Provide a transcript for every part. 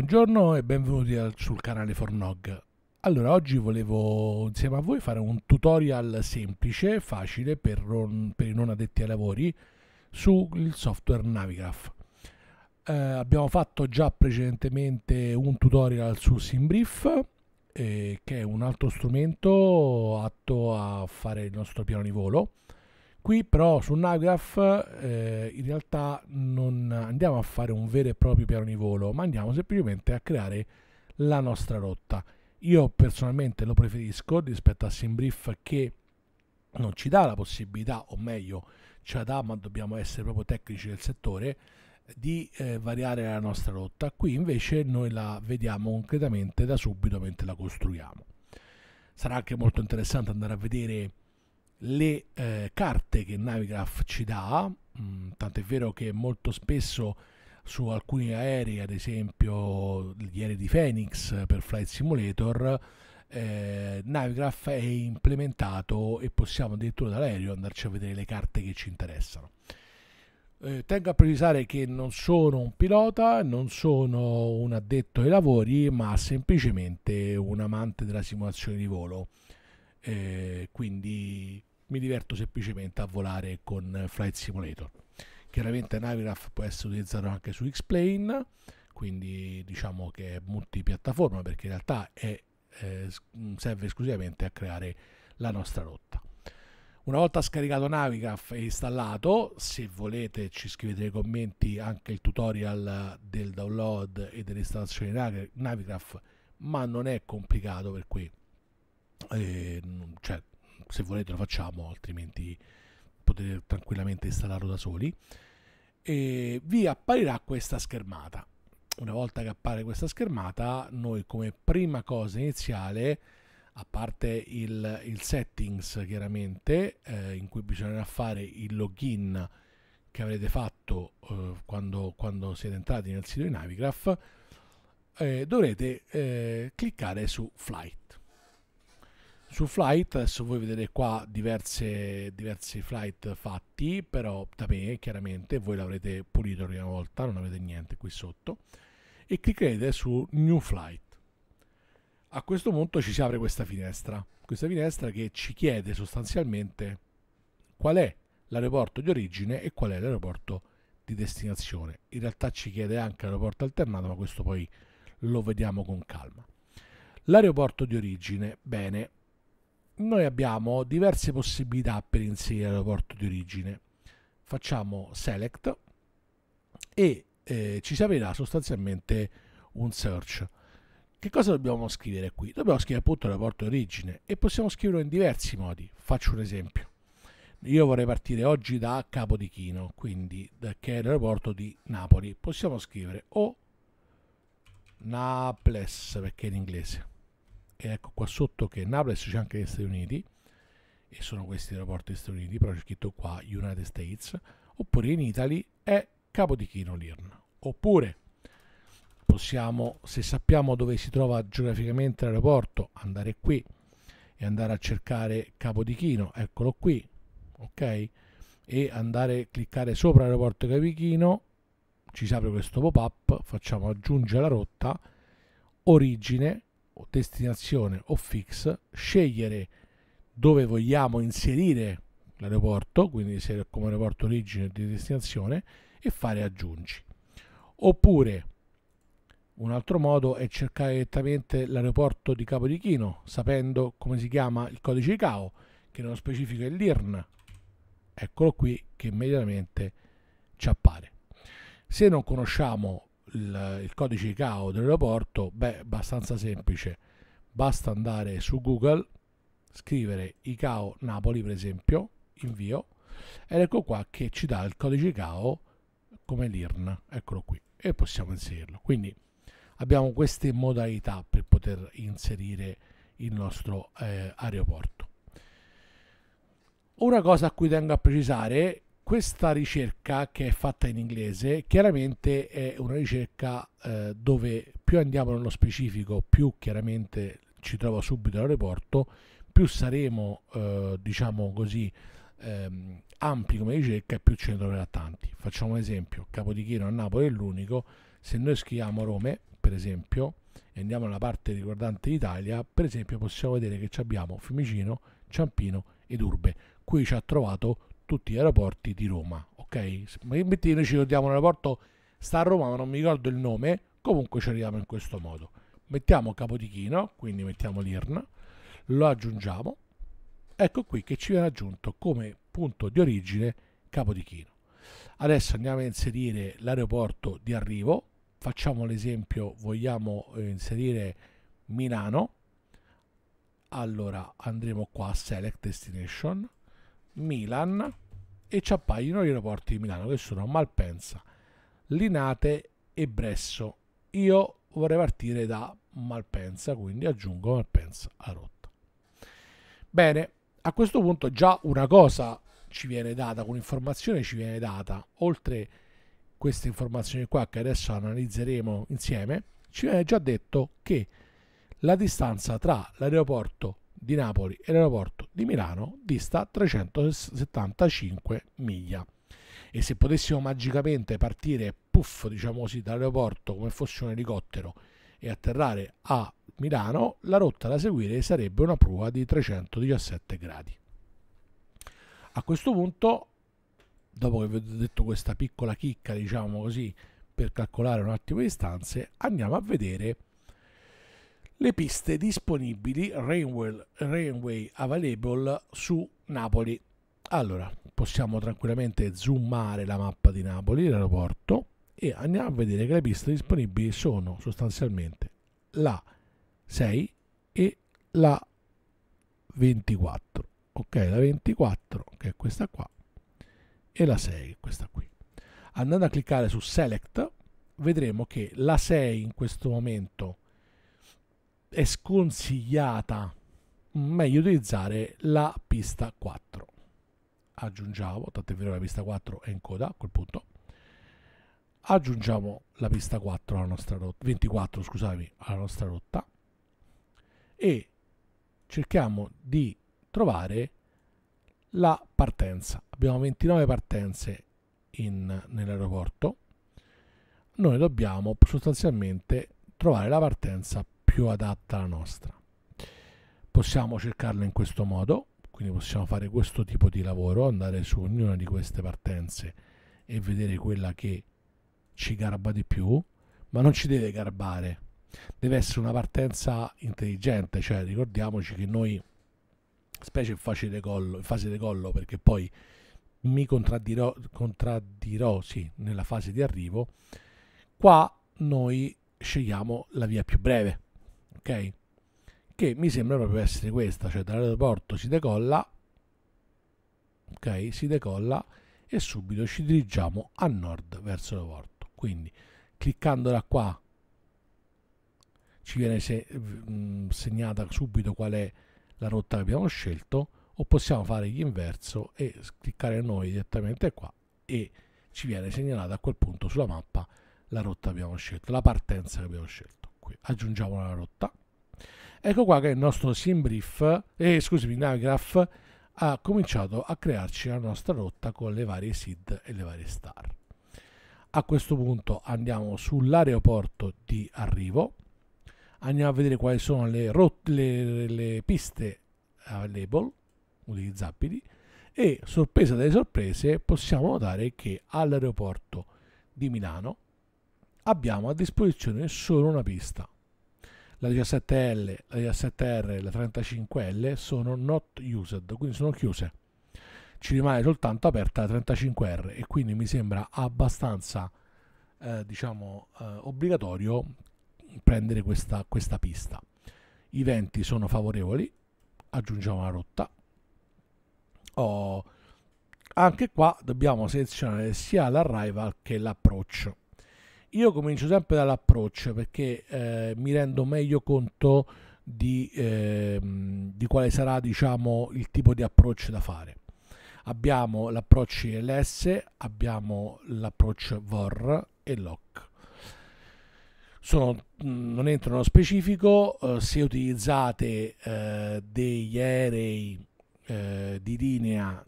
Buongiorno e benvenuti al, sul canale Fornog. Allora, oggi volevo insieme a voi fare un tutorial semplice, facile per, non, per i non addetti ai lavori sul software Navigraph. Eh, abbiamo fatto già precedentemente un tutorial su Simbrief, eh, che è un altro strumento atto a fare il nostro piano di volo Qui però su Nagraph eh, in realtà non andiamo a fare un vero e proprio piano di volo, ma andiamo semplicemente a creare la nostra rotta. Io personalmente lo preferisco rispetto a Simbrief che non ci dà la possibilità, o meglio, ce la dà, ma dobbiamo essere proprio tecnici del settore, di eh, variare la nostra rotta. Qui invece noi la vediamo concretamente da subito mentre la costruiamo. Sarà anche molto interessante andare a vedere le eh, carte che Navigraph ci dà, mm, tanto è vero che molto spesso su alcuni aerei, ad esempio gli aerei di Phoenix per Flight Simulator, eh, Navigraph è implementato e possiamo addirittura dall'aereo andarci a vedere le carte che ci interessano. Eh, tengo a precisare che non sono un pilota, non sono un addetto ai lavori, ma semplicemente un amante della simulazione di volo. Eh, quindi mi diverto semplicemente a volare con eh, Flight Simulator. Chiaramente Naviraf può essere utilizzato anche su X-Plane, quindi diciamo che è multipiattaforma perché in realtà è, eh, mm, serve esclusivamente a creare la nostra rotta. Una volta scaricato Navigraph e installato, se volete ci scrivete nei commenti anche il tutorial del download e dell'installazione Navigraph, ma non è complicato per cui eh, cioè, se volete lo facciamo, altrimenti potete tranquillamente installarlo da soli. E vi apparirà questa schermata. Una volta che appare questa schermata, noi come prima cosa iniziale, a parte il, il settings chiaramente, eh, in cui bisognerà fare il login che avrete fatto eh, quando, quando, siete entrati nel sito di Navigraph, eh, dovrete eh, cliccare su Flight su flight adesso voi vedete qua diverse, diversi flight fatti però da me chiaramente voi l'avrete pulito la prima volta non avete niente qui sotto e cliccate su new flight a questo punto ci si apre questa finestra questa finestra che ci chiede sostanzialmente qual è l'aeroporto di origine e qual è l'aeroporto di destinazione in realtà ci chiede anche l'aeroporto alternato ma questo poi lo vediamo con calma L'aeroporto di origine, bene, noi abbiamo diverse possibilità per inserire l'aeroporto di origine. Facciamo select e eh, ci si aprirà sostanzialmente un search. Che cosa dobbiamo scrivere qui? Dobbiamo scrivere appunto l'aeroporto di origine e possiamo scriverlo in diversi modi. Faccio un esempio. Io vorrei partire oggi da Capodichino, quindi che è l'aeroporto di Napoli. Possiamo scrivere o Naples perché è in inglese e ecco qua sotto che Naples c'è anche negli Stati Uniti e sono questi aeroporti degli Stati Uniti però c'è scritto qua United States oppure in Italy è Capodichino Lirn oppure possiamo se sappiamo dove si trova geograficamente l'aeroporto andare qui e andare a cercare Capodichino eccolo qui ok e andare a cliccare sopra l'aeroporto Capichino ci si apre questo pop-up, facciamo aggiungere la rotta, origine, o destinazione o fix, scegliere dove vogliamo inserire l'aeroporto, quindi se come aeroporto origine o di destinazione, e fare aggiungi. Oppure un altro modo è cercare direttamente l'aeroporto di Capodichino, sapendo come si chiama il codice ICAO, che nello specifico è l'IRN. Eccolo qui che immediatamente ci appare. Se non conosciamo il, il codice ICAO dell'aeroporto? Beh, abbastanza semplice. Basta andare su Google, scrivere ICAO Napoli per esempio, invio, ed ecco qua che ci dà il codice ICAO come l'IRN, eccolo qui, e possiamo inserirlo. Quindi abbiamo queste modalità per poter inserire il nostro eh, aeroporto. Una cosa a cui tengo a precisare questa ricerca che è fatta in inglese chiaramente è una ricerca eh, dove più andiamo nello specifico più chiaramente ci trova subito l'aeroporto più saremo eh, diciamo così ehm, ampi come ricerca e più ce ne troverà tanti facciamo un esempio Capodichino a Napoli è l'unico se noi scriviamo Rome per esempio e andiamo nella parte riguardante l'Italia per esempio possiamo vedere che abbiamo Fiumicino, Ciampino ed Urbe qui ci ha trovato tutti gli aeroporti di Roma, ok? Metti noi ci ricordiamo un aeroporto, sta a Roma ma non mi ricordo il nome, comunque ci arriviamo in questo modo. Mettiamo Capodichino, quindi mettiamo l'IRN, lo aggiungiamo, ecco qui che ci viene aggiunto come punto di origine Capodichino. Adesso andiamo a inserire l'aeroporto di arrivo, facciamo l'esempio, vogliamo eh, inserire Milano, allora andremo qua a Select Destination, Milan e ci appaiono gli aeroporti di Milano che sono Malpensa, Linate e Bresso. Io vorrei partire da Malpensa, quindi aggiungo Malpensa a rotta. Bene, a questo punto già una cosa ci viene data, un'informazione ci viene data, oltre queste informazioni qua che adesso analizzeremo insieme, ci viene già detto che la distanza tra l'aeroporto di Napoli e l'aeroporto di Milano dista 375 miglia. E se potessimo magicamente partire, puff, diciamo così, dall'aeroporto come fosse un elicottero e atterrare a Milano, la rotta da seguire sarebbe una prua di 317 gradi. A questo punto, dopo che vi ho detto questa piccola chicca, diciamo così, per calcolare un attimo le distanze, andiamo a vedere le piste disponibili Rainway, Rainway Available su Napoli. Allora, possiamo tranquillamente zoomare la mappa di Napoli, l'aeroporto, e andiamo a vedere che le piste disponibili sono sostanzialmente la 6 e la 24. Ok, la 24 che è questa qua e la 6 è questa qui. Andando a cliccare su Select vedremo che la 6 in questo momento è è sconsigliata mm, meglio utilizzare la pista 4 aggiungiamo tant'è vero la pista 4 è in coda a quel punto aggiungiamo la pista 4 alla nostra rotta 24 scusami alla nostra rotta e cerchiamo di trovare la partenza abbiamo 29 partenze nell'aeroporto noi dobbiamo sostanzialmente trovare la partenza più adatta alla nostra. Possiamo cercarla in questo modo, quindi possiamo fare questo tipo di lavoro, andare su ognuna di queste partenze e vedere quella che ci garba di più, ma non ci deve garbare, deve essere una partenza intelligente, cioè ricordiamoci che noi, specie in fase di collo, fase di collo perché poi mi contraddirò, contraddirò sì, nella fase di arrivo, qua noi scegliamo la via più breve ok? Che mi sembra proprio essere questa, cioè dall'aeroporto si decolla, ok? Si decolla e subito ci dirigiamo a nord verso l'aeroporto. Quindi cliccando da qua ci viene se, mh, mm, segnata subito qual è la rotta che abbiamo scelto o possiamo fare l'inverso e cliccare noi direttamente qua e ci viene segnalata a quel punto sulla mappa la rotta che abbiamo scelto, la partenza che abbiamo scelto qui aggiungiamo la rotta ecco qua che il nostro simbrief eh, scusami navigraph ha cominciato a crearci la nostra rotta con le varie SID e le varie star a questo punto andiamo sull'aeroporto di arrivo andiamo a vedere quali sono le, rotte, le, le piste available utilizzabili e sorpresa delle sorprese possiamo notare che all'aeroporto di Milano abbiamo a disposizione solo una pista. La 17L, la 17R e la 35L sono not used, quindi sono chiuse. Ci rimane soltanto aperta la 35R e quindi mi sembra abbastanza eh, diciamo eh, obbligatorio prendere questa, questa pista. I venti sono favorevoli, aggiungiamo la rotta. Oh, anche qua dobbiamo selezionare sia l'arrival che l'approccio io comincio sempre dall'approccio perché eh, mi rendo meglio conto di, eh, di quale sarà diciamo, il tipo di approccio da fare. Abbiamo l'approccio LS, abbiamo l'approccio VOR e LOC. Sono, mm, non entro nello specifico, eh, se utilizzate eh, degli aerei eh, di linea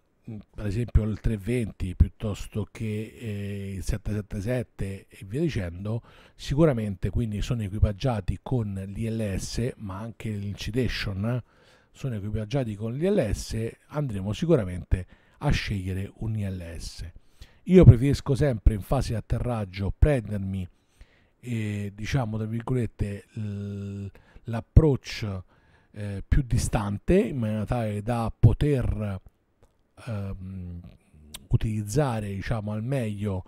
per esempio il 320 piuttosto che eh, il 777 e via dicendo, sicuramente quindi sono equipaggiati con l'ILS, ma anche l'Incitation eh, sono equipaggiati con l'ILS, andremo sicuramente a scegliere un ILS. Io preferisco sempre in fase di atterraggio prendermi, eh, diciamo tra virgolette, l'approccio eh, più distante in maniera tale da poter ehm, utilizzare diciamo, al meglio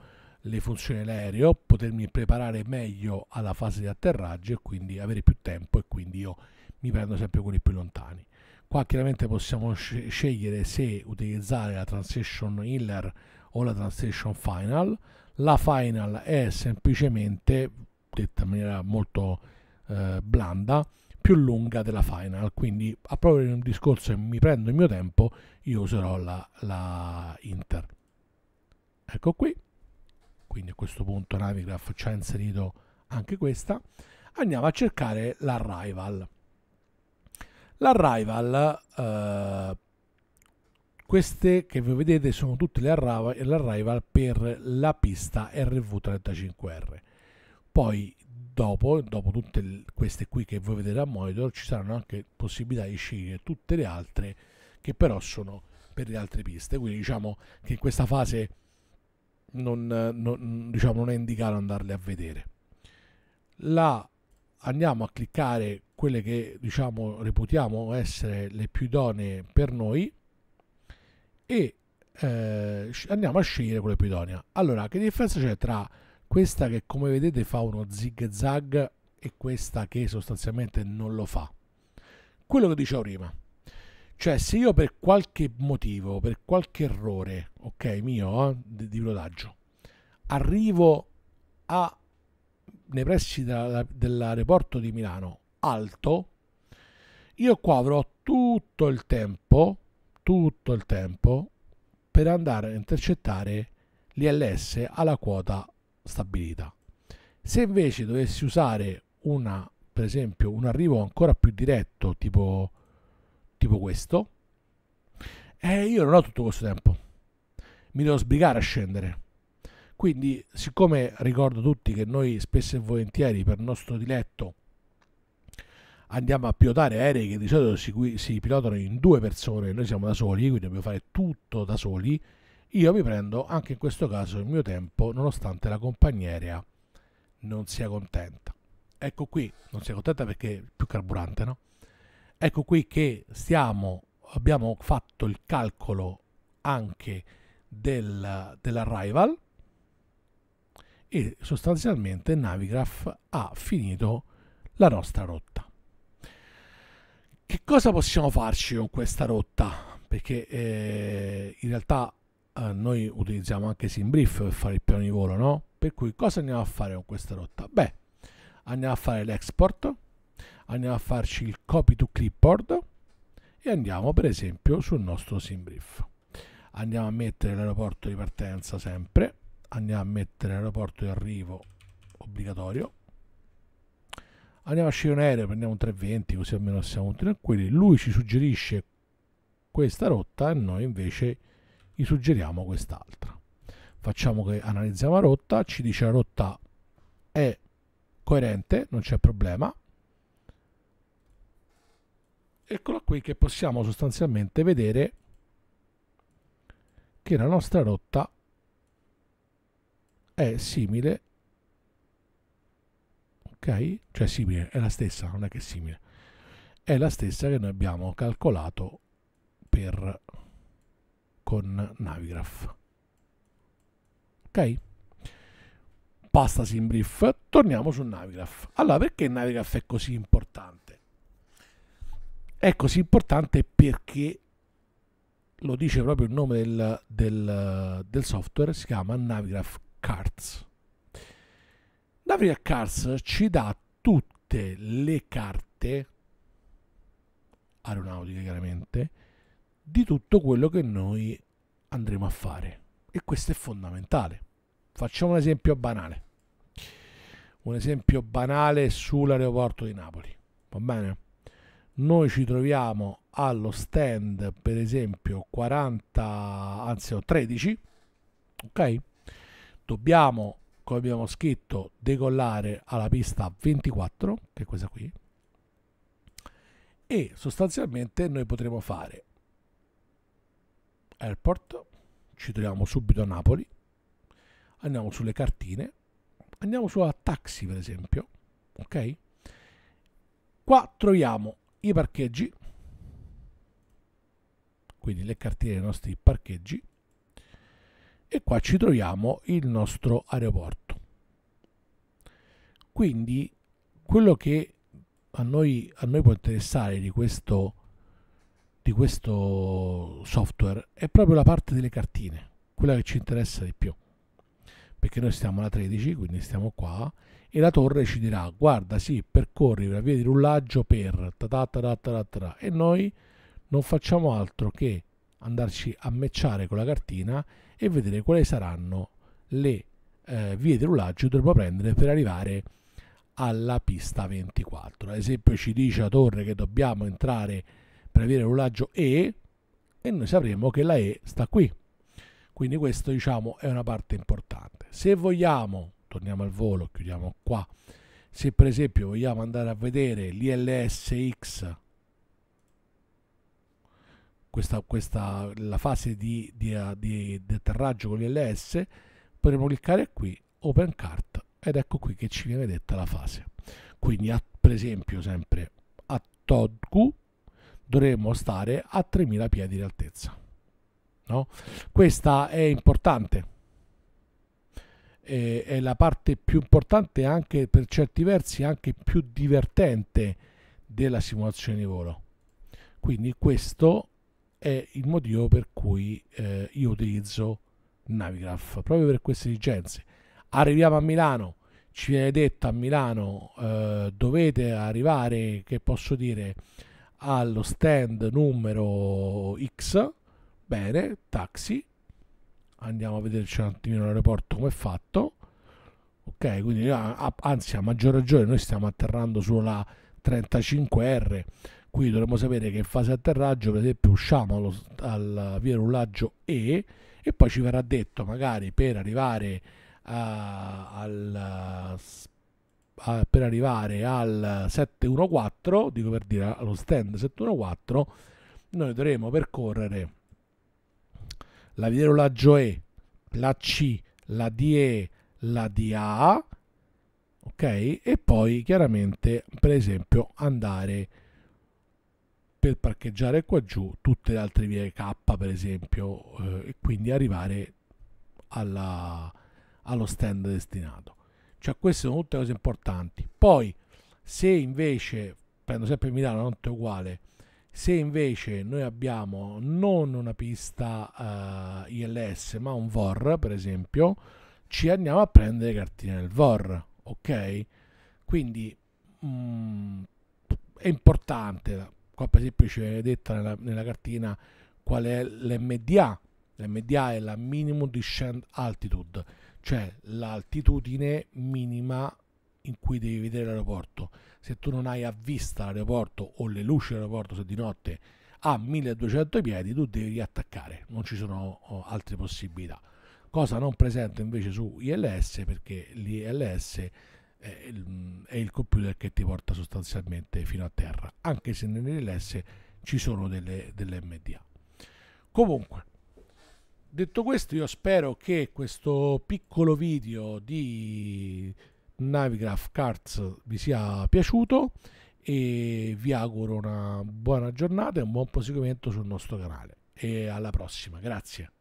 le funzioni dell'aereo, potermi preparare meglio alla fase di atterraggio e quindi avere più tempo e quindi io mi prendo sempre quelli più lontani. Qua chiaramente possiamo scegliere se utilizzare la transition Healer o la transition final. La final è semplicemente, detta in maniera molto eh, blanda, più lunga della final, quindi a proprio in un discorso e mi prendo il mio tempo, io userò la, la Inter. Ecco qui, quindi a questo punto Navigraph ci ha inserito anche questa. Andiamo a cercare la Rival. La Rival, eh, queste che voi vedete sono tutte le Arrival per la pista RV35R. Poi dopo, dopo tutte queste qui che voi vedete a monitor, ci saranno anche possibilità di scegliere tutte le altre che però sono per le altre piste. Quindi diciamo che in questa fase non, non, diciamo, non è indicato andarle a vedere. La, andiamo a cliccare quelle che diciamo reputiamo essere le più idonee per noi e eh, andiamo a scegliere quelle più idonee. Allora, che differenza c'è tra questa che come vedete fa uno zig zag e questa che sostanzialmente non lo fa quello che dicevo prima cioè se io per qualche motivo per qualche errore ok mio eh, di rodaggio arrivo a nei pressi dell'aeroporto di Milano alto io qua avrò tutto il tempo tutto il tempo per andare a intercettare l'ILS alla quota stabilita. Se invece dovessi usare una, per esempio, un arrivo ancora più diretto, tipo, tipo questo, eh, io non ho tutto questo tempo. Mi devo sbrigare a scendere. Quindi, siccome ricordo tutti che noi spesso e volentieri per nostro diletto andiamo a pilotare aerei che di solito si, si pilotano in due persone, noi siamo da soli, quindi dobbiamo fare tutto da soli io mi prendo anche in questo caso il mio tempo nonostante la compagnia aerea non sia contenta. Ecco qui, non sia contenta perché più carburante, no? Ecco qui che stiamo, abbiamo fatto il calcolo anche del, dell'arrival e sostanzialmente Navigraph ha finito la nostra rotta. Che cosa possiamo farci con questa rotta? Perché eh, in realtà eh, noi utilizziamo anche Simbrief per fare il piano di volo, no? Per cui cosa andiamo a fare con questa rotta? Beh, andiamo a fare l'export, andiamo a farci il copy to clipboard e andiamo per esempio sul nostro Simbrief. Andiamo a mettere l'aeroporto di partenza sempre, andiamo a mettere l'aeroporto di arrivo obbligatorio, andiamo a scegliere un aereo, prendiamo un 320 così almeno siamo tranquilli. Lui ci suggerisce questa rotta e noi invece gli suggeriamo quest'altra. Facciamo che analizziamo la rotta, ci dice la rotta è coerente, non c'è problema. Eccola qui che possiamo sostanzialmente vedere che la nostra rotta è simile ok? Cioè simile, è la stessa, non è che è simile. È la stessa che noi abbiamo calcolato per con Navigraph. Ok? Basta brief, torniamo su Navigraph. Allora, perché Navigraph è così importante? È così importante perché lo dice proprio il nome del, del, del software, si chiama Navigraph Cards. Navigraph Cards ci dà tutte le carte aeronautiche chiaramente di tutto quello che noi andremo a fare. E questo è fondamentale. Facciamo un esempio banale. Un esempio banale sull'aeroporto di Napoli. Va bene? Noi ci troviamo allo stand, per esempio, 40, anzi 13, ok? Dobbiamo, come abbiamo scritto, decollare alla pista 24, che è questa qui, e sostanzialmente noi potremo fare Airport, ci troviamo subito a Napoli, andiamo sulle cartine, andiamo sulla taxi per esempio, ok? Qua troviamo i parcheggi, quindi le cartine dei nostri parcheggi e qua ci troviamo il nostro aeroporto. Quindi quello che a noi, a noi può interessare di questo aeroporto, di questo software è proprio la parte delle cartine, quella che ci interessa di più. Perché noi stiamo alla 13, quindi stiamo qua, e la torre ci dirà guarda sì, percorri la via di rullaggio per ta ta ta ta e noi non facciamo altro che andarci a matchare con la cartina e vedere quali saranno le eh, vie di rullaggio che dovremo prendere per arrivare alla pista 24. Ad esempio ci dice la torre che dobbiamo entrare per avere l'orologio E e noi sapremo che la E sta qui. Quindi questo diciamo è una parte importante. Se vogliamo, torniamo al volo, chiudiamo qua, se per esempio vogliamo andare a vedere l'ILSX, questa, questa, la fase di, di, di, di atterraggio con l'ILS, potremo cliccare qui, Open Cart, ed ecco qui che ci viene detta la fase. Quindi a, per esempio sempre a Todgu, dovremmo stare a 3000 piedi di altezza. No? Questa è importante, e, è la parte più importante anche per certi versi anche più divertente della simulazione di volo. Quindi questo è il motivo per cui eh, io utilizzo Navigraph, proprio per queste esigenze. Arriviamo a Milano, ci viene detto a Milano eh, dovete arrivare, che posso dire, allo stand numero X, bene, taxi, andiamo a vederci un attimino l'aeroporto come è fatto, ok, quindi anzi a maggior ragione noi stiamo atterrando sulla 35R, qui dovremmo sapere che in fase atterraggio per esempio usciamo allo, al via rullaggio E e poi ci verrà detto magari per arrivare uh, al a, per arrivare al 714, dico per dire allo stand 714, noi dovremo percorrere la videola E, la C, la DE, la DA, ok? E poi chiaramente, per esempio, andare per parcheggiare qua giù tutte le altre vie K, per esempio, eh, e quindi arrivare alla, allo stand destinato. Cioè queste sono tutte cose importanti. Poi se invece, prendo sempre Milano, non è uguale, se invece noi abbiamo non una pista uh, eh, ILS ma un VOR per esempio, ci andiamo a prendere le cartine del VOR, ok? Quindi mh, mm, è importante, qua per esempio ci viene detta nella, nella cartina qual è l'MDA, l'MDA è la Minimum Descent Altitude cioè l'altitudine minima in cui devi vedere l'aeroporto. Se tu non hai a vista l'aeroporto o le luci dell'aeroporto se di notte a 1200 piedi, tu devi attaccare, non ci sono oh, altre possibilità. Cosa non presente invece su ILS perché l'ILS è eh, il, è il computer che ti porta sostanzialmente fino a terra, anche se nell'ILS ci sono delle, delle MDA. Comunque, Detto questo io spero che questo piccolo video di Navigraph Cards vi sia piaciuto e vi auguro una buona giornata e un buon proseguimento sul nostro canale e alla prossima, grazie.